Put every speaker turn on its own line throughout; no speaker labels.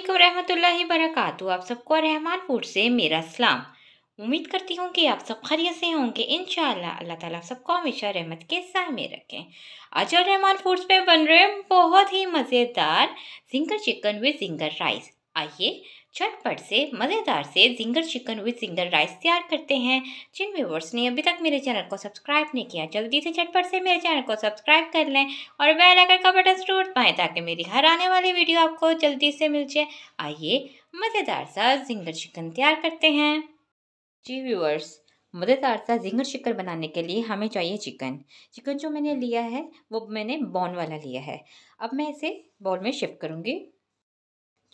अल्लाम रहमतुल्लाहि आप सबको रहमान फूड से मेरा सलाम उम्मीद करती हूँ कि आप सब खैरियत से होंगे इन अल्लाह ताला सबको हमेशा रहमत के साय में रखें आज और रहमान फूड्स पे बन रहे बहुत ही मज़ेदार zinger chicken with zinger rice आइए झटपट से मज़ेदार से zinger chicken with zinger rice तैयार करते हैं जिन व्यूवर्स ने अभी तक मेरे चैनल को सब्सक्राइब नहीं किया जल्दी से झटपट से मेरे चैनल को सब्सक्राइब कर लें और बेल आइकन का बटन जरूर पाएँ ताकि मेरी हर आने वाली वीडियो आपको जल्दी से मिल जाए आइए मज़ेदार सा जिंगर चिकन तैयार करते हैं जी व्यूवर्स मज़ेदार सा जिंगर चिकन बनाने के लिए हमें चाहिए चिकन चिकन जो मैंने लिया है वो मैंने बॉन वाला लिया है अब मैं इसे बॉल में शिफ्ट करूँगी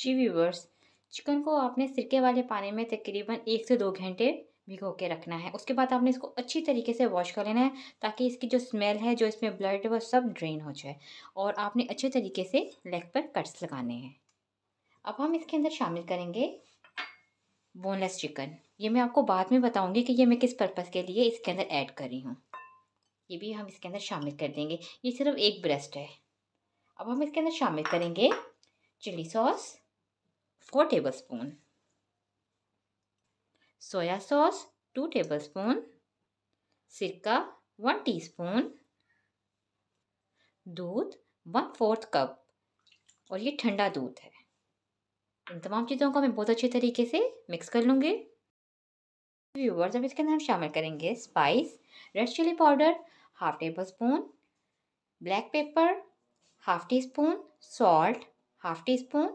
जी व्यूवर्स चिकन को आपने सिरके वाले पानी में तकरीबन एक से दो घंटे भिगो के रखना है उसके बाद आपने इसको अच्छी तरीके से वॉश कर लेना है ताकि इसकी जो स्मेल है जो इसमें ब्लड है वो सब ड्रेन हो जाए और आपने अच्छे तरीके से लेग पर कट्स लगाने हैं अब हम इसके अंदर शामिल करेंगे बोनलेस चिकन ये मैं आपको बाद में बताऊंगी कि ये मैं किस पर्पज़ के लिए इसके अंदर ऐड कर रही हूँ ये भी हम इसके अंदर शामिल कर देंगे ये सिर्फ एक ब्रेस्ट है अब हम इसके अंदर शामिल करेंगे chilli sauce 4 tablespoon. Soya sauce 2 tablespoon. Sirka 1 teaspoon. दूध वन फोर्थ कप और ये ठंडा दूध है इन तमाम चीज़ों को मैं बहुत अच्छे तरीके से मिक्स कर लूँगी व्यूवर्स अब इसके अंदर हम शामिल करेंगे spice red chilli powder half tablespoon black pepper half teaspoon salt half teaspoon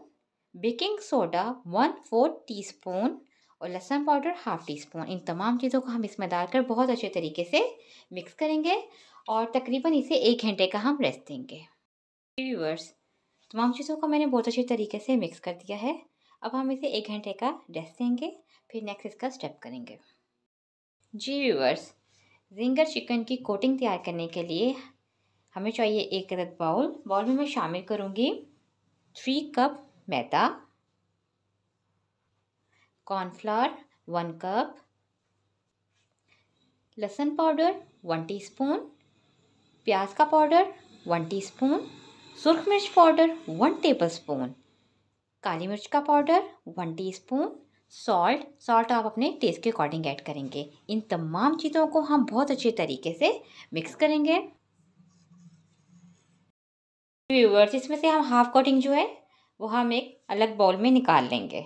baking soda one fourth teaspoon और लहसुन पाउडर हाफ़ टी स्पून इन तमाम चीज़ों को हम इसमें डालकर बहुत अच्छे तरीके से मिक्स करेंगे और तकरीबन इसे एक घंटे का हम रेस्ट देंगे व्यूवर्स तमाम चीज़ों को मैंने बहुत अच्छे तरीके से मिक्स कर दिया है अब हम इसे एक घंटे का रेस्ट देंगे फिर नेक्स्ट इसका स्टेप करेंगे जी व्यूवर्स जिंगर चिकन की कोटिंग तैयार करने के लिए हमें चाहिए एक अदद बाउल बाउल में मैं शामिल करूँगी थ्री कप मैदा कॉर्नफ्लावर वन कप लहसुन पाउडर वन टीस्पून प्याज का पाउडर वन टीस्पून सुरख मिर्च पाउडर वन टेबलस्पून काली मिर्च का powder one teaspoon salt salt आप अपने टेस्ट के अकॉर्डिंग ऐड करेंगे इन तमाम चीज़ों को हम बहुत अच्छे तरीके से मिक्स करेंगे व्यूवर्स इसमें से हम हाफ कोटिंग जो है वो हम एक अलग बाउल में निकाल लेंगे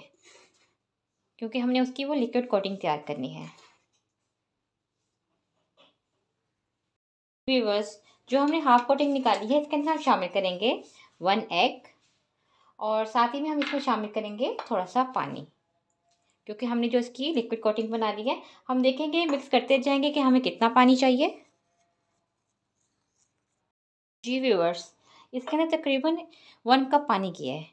क्योंकि हमने उसकी वो लिक्विड कोटिंग तैयार करनी है वीवर्स जो हमने हाफ कोटिंग निकाली है इसके अंदर हम शामिल करेंगे वन एग और साथ ही में हम इसमें शामिल करेंगे थोड़ा सा पानी क्योंकि हमने जो इसकी लिक्विड कोटिंग बना ली है हम देखेंगे मिक्स करते जाएंगे कि हमें कितना पानी चाहिए जी व्यूवर्स इसके अंदर तकरीबन वन कप पानी किया है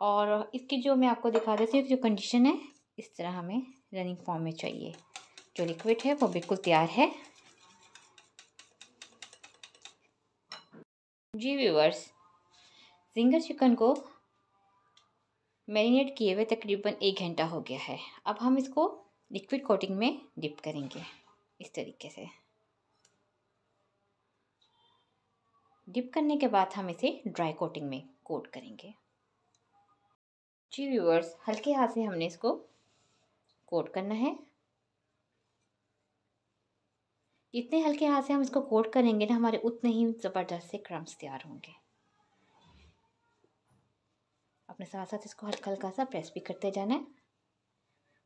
और इसकी जो मैं आपको दिखा देती हूँ जो कंडीशन है इस तरह हमें रनिंग फॉर्म में चाहिए जो लिक्विड है वो बिल्कुल तैयार है जी व्यूवर्स जिंगर चिकन को मैरिनेट किए हुए तकरीबन एक घंटा हो गया है अब हम इसको लिक्विड कोटिंग में डिप करेंगे इस तरीके से डिप करने के बाद हम इसे ड्राई कोटिंग में कोट करेंगे जी व्यूअर्स हल्के हाथ से हमने इसको कोट करना है जितने हल्के हाथ से हम इसको कोट करेंगे ना हमारे उतने ही ज़बरदस्त से क्रम्स तैयार होंगे अपने साथ साथ इसको हल्का हल्का सा प्रेस भी करते जाना है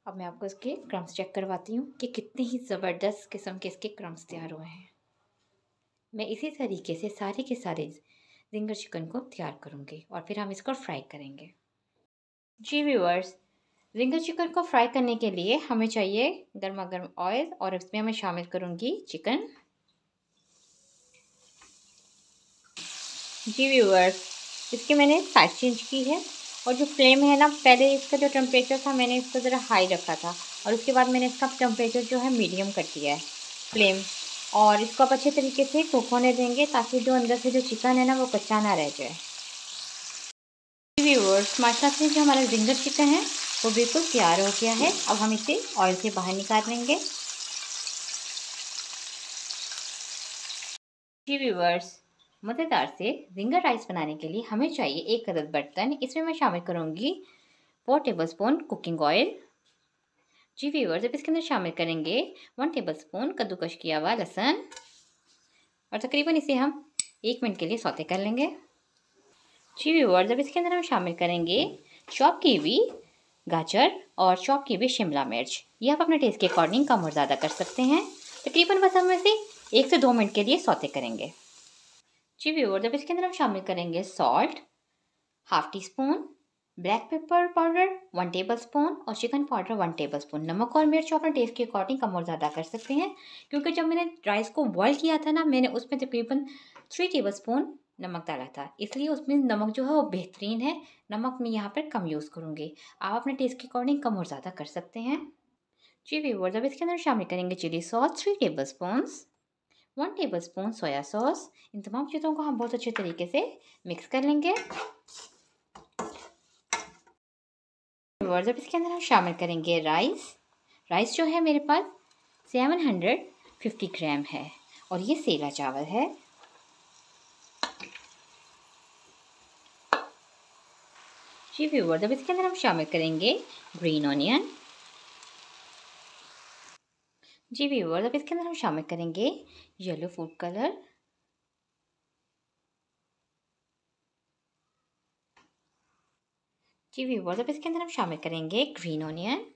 अब मैं आपको इसके क्रम्स चेक करवाती हूँ कि कितने ही ज़बरदस्त किस्म के इसके क्रम्स तैयार हुए हैं मैं इसी तरीके से सारे के सारे जिंगर चिकन को तैयार करूँगी और फिर हम इसको फ्राई करेंगे जी व्यूअर्स रिंगर चिकन को फ्राई करने के लिए हमें चाहिए गर्मा गर्म ऑयल और इसमें मैं शामिल करूँगी चिकन जी व्यूअर्स इसकी मैंने साइड चेंज की है और जो फ्लेम है ना पहले इसका जो टेम्परेचर था मैंने इसको ज़रा हाई रखा था और उसके बाद मैंने इसका टेम्परेचर जो है मीडियम कर दिया है फ्लेम और इसको आप अच्छे तरीके से कुक होने देंगे ताकि जो अंदर से जो चिकन है ना वो कच्चा ना रह जाए और माशा से जो हमारा जिंगर चिकन है वो बिल्कुल तैयार हो गया है अब हम इसे ऑयल से बाहर निकाल लेंगे जी व्यूवर्स मज़ेदार से जिंगर राइस बनाने के लिए हमें चाहिए एक अदद बर्तन इसमें मैं शामिल करूँगी four tablespoon cooking oil जी व्यूवर्स अब इसके अंदर शामिल करेंगे वन टेबल स्पून कद्दूकश किया हुआ लहसन और तकरीबन इसे हम एक मिनट के लिए सौते कर लेंगे जी व्यूवर्स जब इसके अंदर हम शामिल करेंगे चॉप की भी गाजर और चॉप की हुई शिमला मिर्च ये आप अपने टेस्ट के अकॉर्डिंग कम और ज़्यादा कर सकते हैं तकरीबन बस हम इसे एक से दो मिनट के लिए सौते करेंगे जी व्यूवर्स जब इसके अंदर हम शामिल करेंगे salt half teaspoon black pepper powder one tablespoon और chicken powder one tablespoon नमक और मिर्च अपने टेस्ट के अकॉर्डिंग कम और ज़्यादा कर सकते हैं क्योंकि जब मैंने राइस को बॉयल किया था ना मैंने उसमें तकरीबन थ्री टेबल स्पून नमक डाला था इसलिए उसमें नमक जो है वो बेहतरीन है नमक मैं यहाँ पर कम यूज़ करूँगी आप अपने टेस्ट के अकॉर्डिंग कम और ज़्यादा कर सकते हैं जी वीवर्स अब इसके अंदर शामिल करेंगे chilli sauce three tablespoon one tablespoon soya sauce इन तमाम चीज़ों को हम बहुत अच्छे तरीके से मिक्स कर लेंगे वीवर्स अब इसके अंदर हम शामिल करेंगे राइस राइस जो है मेरे पास सेवन हंड्रेड फिफ्टी ग्राम है और ये सेला चावल है जी व्यूवर जब इसके अंदर हम शामिल करेंगे ग्रीन ऑनियन जी व्यूवर जब इसके अंदर हम शामिल करेंगे येलो फूड कलर जी व्यूवर जब इसके अंदर हम शामिल करेंगे ग्रीन ऑनियन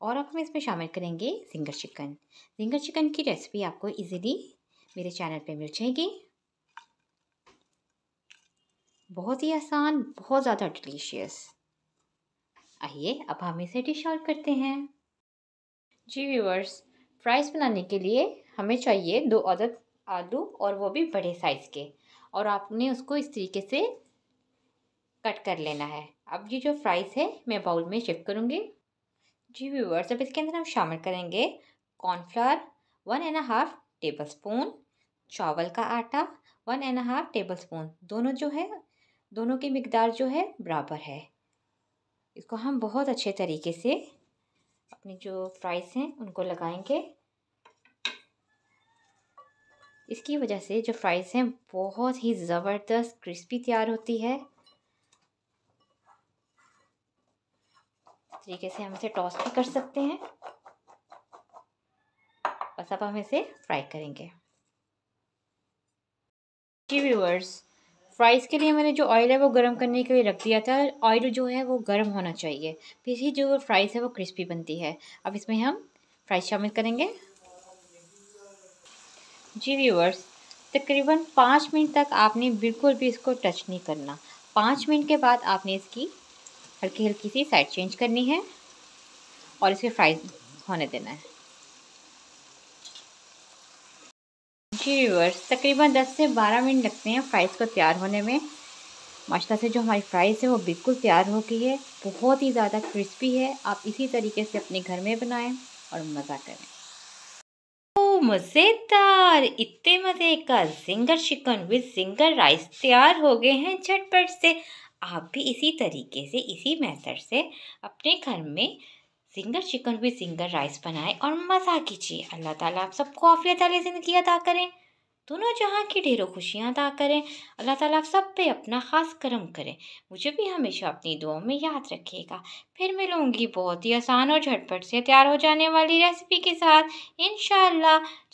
और अब हम इसमें शामिल करेंगे जिंगर चिकन जिंगर चिकन की रेसिपी आपको इजीली मेरे चैनल पे मिल जाएगी बहुत ही आसान बहुत ज़्यादा डिलीशियस आइए अब हम इसे डिश आउट करते हैं जी व्यूवर्स फ्राइज़ बनाने के लिए हमें चाहिए दो अदद आलू और वो भी बड़े साइज़ के और आपने उसको इस तरीके से कट कर लेना है अब ये जो फ्राइज़ है मैं बाउल में शिफ्ट करूँगी जी व्यूवर्स अब इसके अंदर हम शामिल करेंगे cornflour one and half tablespoon चावल का आटा one and half tablespoon दोनों जो है दोनों की मकदार जो है बराबर है इसको हम बहुत अच्छे तरीके से अपने जो फ्राइज़ हैं उनको लगाएंगे इसकी वजह से जो फ्राइज़ हैं बहुत ही ज़बरदस्त क्रिस्पी तैयार होती है तरीके से हम इसे टॉस भी कर सकते हैं बस अब हम इसे फ्राई करेंगे जी व्यूअर्स फ्राइज़ के लिए मैंने जो ऑयल है वो गर्म करने के लिए रख दिया था ऑयल जो है वो गर्म होना चाहिए फिर ही जो फ्राइज़ है वो क्रिस्पी बनती है अब इसमें हम फ्राइज़ शामिल करेंगे जी व्यूअर्स तकरीबन पाँच मिनट तक आपने बिल्कुल भी इसको टच नहीं करना पाँच मिनट के बाद आपने इसकी हल्की हल्की सी साइड चेंज करनी है और इसे फ्राइज़ होने देना है देखिए व्यूअर्स तकरीबन 10 से 12 मिनट लगते हैं फ्राइज़ को तैयार होने में माशा से जो हमारी फ्राइज़ है वो बिल्कुल तैयार हो गई है बहुत ही ज़्यादा क्रिस्पी है आप इसी तरीके से अपने घर में बनाएं और मज़ा करें ओ मज़ेदार इतने मज़े का zinger chicken with zinger rice तैयार हो गए हैं झटपट से आप भी इसी तरीके से इसी मेथड से अपने घर में सिंगर चिकन भी सिंगर राइस बनाए और मज़ा कीजिए अल्लाह ताला आप सबको आफियत वाली ज़िंदगी अदा करें दोनों जहाँ की ढेरों खुशियाँ अदा करें अल्लाह ताला सब पे अपना ख़ास करम करें मुझे भी हमेशा अपनी दुआओं में याद रखिएगा फिर मिलूँगी बहुत ही आसान और झटपट से तैयार हो जाने वाली रेसिपी के साथ इन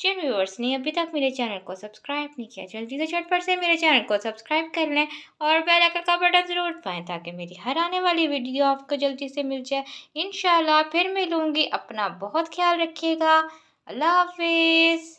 जिन व्यूअर्स ने अभी तक मेरे चैनल को सब्सक्राइब नहीं किया जल्दी से झटपट से मेरे चैनल को सब्सक्राइब कर लें और बेल आइकन का बटन ज़रूर पाएँ ताकि मेरी हर आने वाली वीडियो आपको जल्दी से मिल जाए इन फिर मिलूँगी अपना बहुत ख्याल रखिएगा अल्लाह हाफिज़